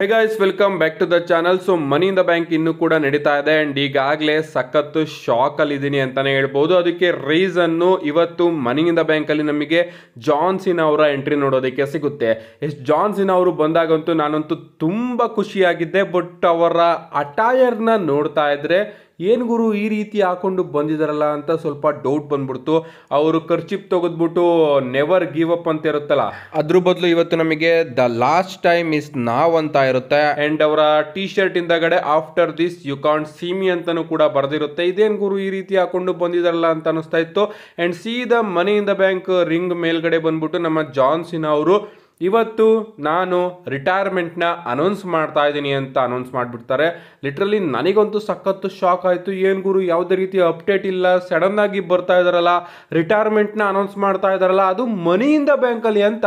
hey guys welcome back to the channel so money in the bank ಇನ್ನೂ ಕೂಡ ನಡೀತಾ ಇದೆ ಆ್ಯಂಡ್ ಈಗಾಗಲೇ ಸಖತ್ತು ಶಾಕಲ್ಲಿ ಇದ್ದೀನಿ ಅಂತಾನೆ ಹೇಳ್ಬೋದು ಅದಕ್ಕೆ ರೀಸನ್ನು ಇವತ್ತು ಮನಿ ಇನ್ ದ ಬ್ಯಾಂಕಲ್ಲಿ ನಮಗೆ ಜಾನ್ಸಿನ್ ಅವರ ಎಂಟ್ರಿ ನೋಡೋದಕ್ಕೆ ಸಿಗುತ್ತೆ ಎಸ್ ಜಾನ್ಸಿನ್ ಅವರು ಬಂದಾಗಂತೂ ನಾನಂತೂ ತುಂಬ ಖುಷಿಯಾಗಿದ್ದೆ ಬಟ್ ಅವರ ಅಟೈರ್ನ ನೋಡ್ತಾ ಇದ್ರೆ ಏನು ಗುರು ಈ ರೀತಿ ಹಾಕೊಂಡು ಬಂದಿದಾರಲ್ಲ ಅಂತ ಸ್ವಲ್ಪ ಡೌಟ್ ಬಂದ್ಬಿಡ್ತು ಅವರು ಖರ್ಚಿಪ್ ತೆಗೆದ್ಬಿಟ್ಟು ನೆವರ್ ಗಿವ್ ಅಪ್ ಅಂತ ಇರುತ್ತಲ್ಲ ಅದ್ರ ಬದಲು ಇವತ್ತು ನಮಗೆ ದ ಲಾಸ್ಟ್ ಟೈಮ್ ಇಸ್ ನಾವ್ ಅಂತ ಇರುತ್ತೆ ಅಂಡ್ ಅವರ ಟಿ ಶರ್ಟ್ ಇಂದಗಡೆ after this you can't see me ಅಂತಾನು ಕೂಡ ಬರೆದಿರುತ್ತೆ ಇದೇನು ಗುರು ಈ ರೀತಿ ಹಾಕೊಂಡು ಬಂದಿದಾರಲ್ಲ ಅಂತ ಅನಿಸ್ತಾ ಇತ್ತು ಅಂಡ್ ಸೀದಾ ಮನೆಯಿಂದ ಬ್ಯಾಂಕ್ ರಿಂಗ್ ಮೇಲ್ಗಡೆ ಬಂದ್ಬಿಟ್ಟು ನಮ್ಮ ಜಾನ್ಸಿನ ಅವರು ಇವತ್ತು ನಾನು ರಿಟೈರ್ಮೆಂಟ್ನ ಅನೌನ್ಸ್ ಮಾಡ್ತಾ ಇದ್ದೀನಿ ಅಂತ ಅನೌನ್ಸ್ ಮಾಡಿಬಿಡ್ತಾರೆ ಲಿಟ್ರಲಿ ನನಗಂತೂ ಸಖತ್ತು ಶಾಕ್ ಆಯಿತು ಏನು ಗುರು ಯಾವುದೇ ರೀತಿ ಅಪ್ಡೇಟ್ ಇಲ್ಲ ಸಡನ್ನಾಗಿ ಬರ್ತಾ ಇದ್ದಾರಲ್ಲ ರಿಟೈರ್ಮೆಂಟ್ನ ಅನೌನ್ಸ್ ಮಾಡ್ತಾ ಇದ್ದಾರಲ್ಲ ಅದು ಮನಿಯಿಂದ ಬ್ಯಾಂಕಲ್ಲಿ ಅಂತ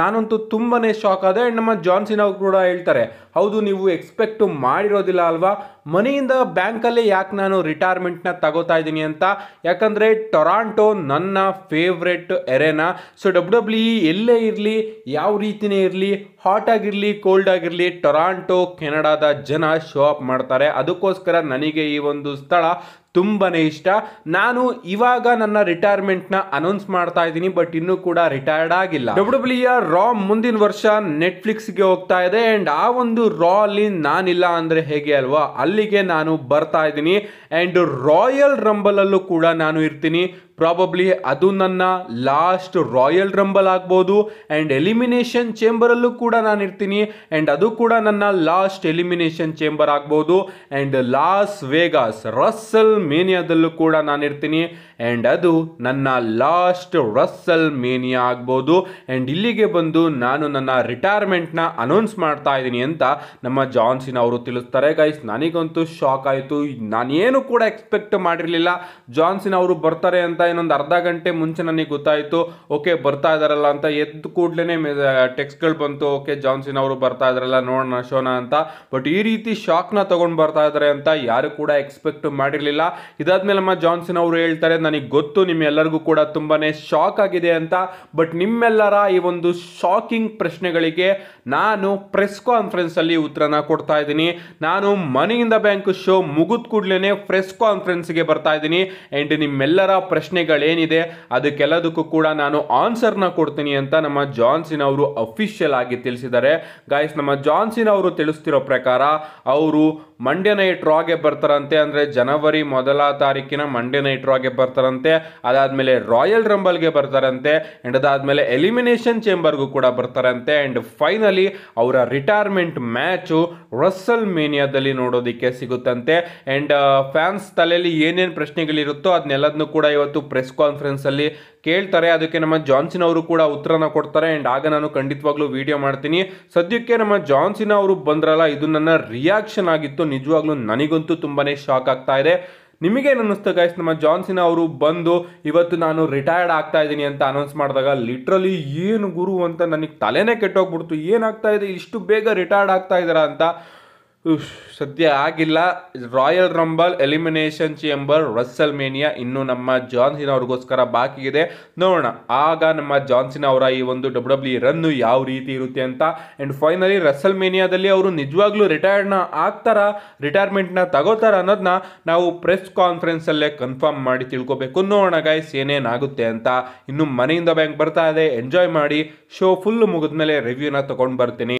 ನಾನಂತೂ ತುಂಬಾ ಶಾಕ್ ಆದೆ ಆ್ಯಂಡ್ ನಮ್ಮ ಜಾನ್ಸಿನ್ ಅವ್ರು ಕೂಡ ಹೇಳ್ತಾರೆ ಹೌದು ನೀವು ಎಕ್ಸ್ಪೆಕ್ಟು ಮಾಡಿರೋದಿಲ್ಲ ಅಲ್ವಾ ಮನೆಯಿಂದ ಬ್ಯಾಂಕಲ್ಲಿ ಯಾಕೆ ನಾನು ರಿಟೈರ್ಮೆಂಟ್ನ ತಗೋತಾ ಇದ್ದೀನಿ ಅಂತ ಯಾಕಂದರೆ ಟೊರಾಂಟೊ ನನ್ನ favourite arena so W W ಎಲ್ಲೇ ಇರಲಿ ಯಾವ ರೀತಿಯೇ ಇರಲಿ ಹಾಟ್ ಆಗಿರಲಿ ಕೋಲ್ಡ್ ಆಗಿರಲಿ ಟೊರಾಂಟೊ ಕೆನಡಾದ ಜನ ಶೋ ಅಪ್ ಮಾಡ್ತಾರೆ ಅದಕ್ಕೋಸ್ಕರ ನನಗೆ ಈ ಒಂದು ಸ್ಥಳ ತುಂಬಾ ಇಷ್ಟ ನಾನು ಇವಾಗ ನನ್ನ ರಿಟೈರ್ಮೆಂಟ್ನ ಅನೌನ್ಸ್ ಮಾಡ್ತಾ ಇದ್ದೀನಿ ಬಟ್ ಇನ್ನೂ ಕೂಡ ರಿಟೈರ್ಡ್ ಆಗಿಲ್ಲ ಡಬ್ಲ್ಯೂ ಡಬ್ಲ್ಯೂ ರಾ ಮುಂದಿನ ವರ್ಷ ನೆಟ್ಫ್ಲಿಕ್ಸ್ಗೆ ಹೋಗ್ತಾ ಇದೆ ಆ್ಯಂಡ್ ಆ ಒಂದು ರಾ ಅಲ್ಲಿ ನಾನಿಲ್ಲ ಅಂದರೆ ಹೇಗೆ ಅಲ್ವಾ ಅಲ್ಲಿಗೆ ನಾನು ಬರ್ತಾ ಇದ್ದೀನಿ ಆ್ಯಂಡ್ ರಾಯಲ್ ರಂಬಲಲ್ಲೂ ಕೂಡ ನಾನು ಇರ್ತೀನಿ ಪ್ರಾಬಬ್ಲಿ ಅದು ನನ್ನ ಲಾಸ್ಟ್ ರಾಯಲ್ ರಂಬಲ್ ಆಗ್ಬೋದು ಆ್ಯಂಡ್ ಎಲಿಮಿನೇಷನ್ ಚೇಂಬರಲ್ಲೂ ಕೂಡ ಕೂಡ ನಾನು ಇರ್ತೀನಿ ಆ್ಯಂಡ್ ಅದು ಕೂಡ ನನ್ನ ಲಾಸ್ಟ್ ಎಲಿಮಿನೇಷನ್ ಚೇಂಬರ್ ಆಗ್ಬೋದು ಆ್ಯಂಡ್ ಲಾಸ್ ವೇಗಾಸ್ ರಸ್ಸಲ್ ಮೇನಿಯಾದಲ್ಲೂ ಕೂಡ ನಾನು ಇರ್ತೀನಿ ಆ್ಯಂಡ್ ಅದು ನನ್ನ ಲಾಸ್ಟ್ ರಸ್ಸಲ್ ಮೇನಿಯಾ ಆಗ್ಬೋದು ಆ್ಯಂಡ್ ಇಲ್ಲಿಗೆ ಬಂದು ನಾನು ನನ್ನ ರಿಟೈರ್ಮೆಂಟ್ನ ಅನೌನ್ಸ್ ಮಾಡ್ತಾ ಇದ್ದೀನಿ ಅಂತ ನಮ್ಮ ಜಾನ್ಸಿನ ಅವರು ತಿಳಿಸ್ತಾರೆ ಗೈಸ್ ನನಗಂತೂ ಶಾಕ್ ಆಯಿತು ನಾನೇನು ಕೂಡ ಎಕ್ಸ್ಪೆಕ್ಟ್ ಮಾಡಿರಲಿಲ್ಲ ಜಾನ್ಸಿನ ಅವರು ಬರ್ತಾರೆ ಅಂತ ಇನ್ನೊಂದು ಅರ್ಧ ಗಂಟೆ ಮುಂಚೆ ನನಗೆ ಗೊತ್ತಾಯಿತು ಓಕೆ ಬರ್ತಾ ಇದ್ದಾರಲ್ಲ ಅಂತ ಎದ್ದು ಕೂಡಲೇ ಟೆಕ್ಸ್ಟ್ಗಳು ಬಂತು ಓಕೆ ಜಾನ್ಸಿನ್ ಅವರು ಬರ್ತಾ ಇದ್ರಲ್ಲ ನೋಡೋಣ ಶೋನ ಅಂತ ಬಟ್ ಈ ರೀತಿ ಶಾಕ್ನ ತಗೊಂಡ್ ಬರ್ತಾ ಇದಾರೆ ಅಂತ ಯಾರು ಕೂಡ ಎಕ್ಸ್ಪೆಕ್ಟ್ ಮಾಡಿರಲಿಲ್ಲ ಇದಾದ್ಮೇಲೆ ನಮ್ಮ ಜಾನ್ಸನ್ ಅವರು ಹೇಳ್ತಾರೆ ನನಗೆ ಗೊತ್ತು ನಿಮ್ಮೆಲ್ಲರಿಗೂ ಕೂಡ ತುಂಬಾ ಶಾಕ್ ಆಗಿದೆ ಅಂತ ಬಟ್ ನಿಮ್ಮೆಲ್ಲರ ಈ ಒಂದು ಶಾಕಿಂಗ್ ಪ್ರಶ್ನೆಗಳಿಗೆ ನಾನು ಪ್ರೆಸ್ ಕಾನ್ಫರೆನ್ಸ್ ಅಲ್ಲಿ ಉತ್ತರನ ಕೊಡ್ತಾ ಇದ್ದೀನಿ ನಾನು ಮನೆಯಿಂದ ಬ್ಯಾಂಕ್ ಶೋ ಮುಗಿದ ಕೂಡಲೇ ಪ್ರೆಸ್ ಕಾನ್ಫರೆನ್ಸ್ಗೆ ಬರ್ತಾ ಇದ್ದೀನಿ ಅಂಡ್ ನಿಮ್ಮೆಲ್ಲರ ಪ್ರಶ್ನೆಗಳೇನಿದೆ ಅದಕ್ಕೆಲ್ಲದಕ್ಕೂ ಕೂಡ ನಾನು ಆನ್ಸರ್ನ ಕೊಡ್ತೀನಿ ಅಂತ ನಮ್ಮ ಜಾನ್ಸನ್ ಅವರು ಅಫಿಷಿಯಲ್ ಆಗಿ ತಿಳಿಸಿದ್ದಾರೆ ಗಾಯಸ್ ನಮ್ಮ ಜಾನ್ಸಿನ್ ಅವರು ತಿಳಿಸ್ತಿರೋ ಪ್ರಕಾರ ಅವರು ಮಂಡ್ಯ ನೈಟ್ ರಾಗೆ ಬರ್ತಾರಂತೆ ಅಂದರೆ ಜನವರಿ ಮೊದಲ ತಾರೀಕಿನ ಮಂಡ್ಯ ನೈಟ್ ರಾಗೆ ಬರ್ತಾರಂತೆ ಅದಾದಮೇಲೆ ರಾಯಲ್ ರಂಬಲ್ಗೆ ಬರ್ತಾರಂತೆ ಆ್ಯಂಡ್ ಅದಾದಮೇಲೆ ಎಲಿಮಿನೇಷನ್ ಚೇಂಬರ್ಗೂ ಕೂಡ ಬರ್ತಾರಂತೆ ಆ್ಯಂಡ್ ಫೈನಲಿ ಅವರ ರಿಟೈರ್ಮೆಂಟ್ ಮ್ಯಾಚು ರಸ್ಸಲ್ ಮೇನಿಯಾದಲ್ಲಿ ನೋಡೋದಕ್ಕೆ ಸಿಗುತ್ತಂತೆ ಆ್ಯಂಡ್ ಫ್ಯಾನ್ಸ್ ತಲೆಯಲ್ಲಿ ಏನೇನು ಪ್ರಶ್ನೆಗಳಿರುತ್ತೋ ಅದನ್ನೆಲ್ಲದನ್ನು ಕೂಡ ಇವತ್ತು ಪ್ರೆಸ್ ಕಾನ್ಫರೆನ್ಸಲ್ಲಿ ಕೇಳ್ತಾರೆ ಅದಕ್ಕೆ ನಮ್ಮ ಜಾನ್ಸಿನ್ ಅವರು ಕೂಡ ಉತ್ತರನ ಕೊಡ್ತಾರೆ ಆ್ಯಂಡ್ ಆಗ ನಾನು ಖಂಡಿತವಾಗ್ಲೂ ವಿಡಿಯೋ ಮಾಡ್ತೀನಿ ಸದ್ಯಕ್ಕೆ ನಮ್ಮ ಜಾನ್ಸಿನ್ ಅವರು ಬಂದ್ರಲ್ಲ ಇದು ನನ್ನ ರಿಯಾಕ್ಷನ್ ಆಗಿತ್ತು ನಿಜವಾಗ್ಲೂ ನನಗಂತೂ ತುಂಬಾ ಶಾಕ್ ಆಗ್ತಾ ಇದೆ ನಿಮಗೇನು ಅನ್ನಿಸ್ತು ಗೈಸ್ ನಮ್ಮ ಜಾನ್ಸಿನ ಅವರು ಬಂದು ಇವತ್ತು ನಾನು ರಿಟೈರ್ಡ್ ಆಗ್ತಾ ಇದ್ದೀನಿ ಅಂತ ಅನೌನ್ಸ್ ಮಾಡಿದಾಗ ಲಿಟ್ರಲಿ ಏನು ಗುರು ಅಂತ ನನಗೆ ತಲೆನೇ ಕೆಟ್ಟೋಗ್ಬಿಡ್ತು ಏನಾಗ್ತಾ ಇದೆ ಇಷ್ಟು ಬೇಗ ರಿಟೈರ್ಡ್ ಆಗ್ತಾ ಇದ್ದಾರಾ ಅಂತ ಸದ್ಯ ಆಗಿಲ್ಲ royal rumble elimination chamber WrestleMania ಇನ್ನು ನಮ್ಮ ಜಾನ್ಸಿನ್ ಅವ್ರಿಗೋಸ್ಕರ ಬಾಕಿ ಇದೆ ನೋಡೋಣ ಆಗ ನಮ್ಮ ಜಾನ್ಸಿನ್ ಅವರ ಈ ಒಂದು ಡಬ್ಲ್ಯೂ ಡಬ್ಲ್ಯೂ e ರನ್ನು ಯಾವ ರೀತಿ ಇರುತ್ತೆ ಅಂತ ಆ್ಯಂಡ್ ಫೈನಲಿ ರಸ್ಸಲ್ ಮೇನಿಯಾದಲ್ಲಿ ಅವರು ನಿಜವಾಗ್ಲೂ ರಿಟೈರ್ಡ್ನ ಆಗ್ತಾರಾ ರಿಟೈರ್ಮೆಂಟ್ನ ತಗೋತಾರ ಅನ್ನೋದನ್ನ ನಾವು ಪ್ರೆಸ್ ಕಾನ್ಫರೆನ್ಸಲ್ಲೇ ಕನ್ಫರ್ಮ್ ಮಾಡಿ ತಿಳ್ಕೊಬೇಕು ನೋಡೋಣ ಗೈಸ್ ಏನೇನಾಗುತ್ತೆ ಅಂತ ಇನ್ನು ಮನೆಯಿಂದ ಬ್ಯಾಂಕ್ ಬರ್ತಾ ಇದೆ ಎಂಜಾಯ್ ಮಾಡಿ ಶೋ ಫುಲ್ ಮುಗಿದ್ಮೇಲೆ ರಿವ್ಯೂನ ತೊಗೊಂಡು ಬರ್ತೀನಿ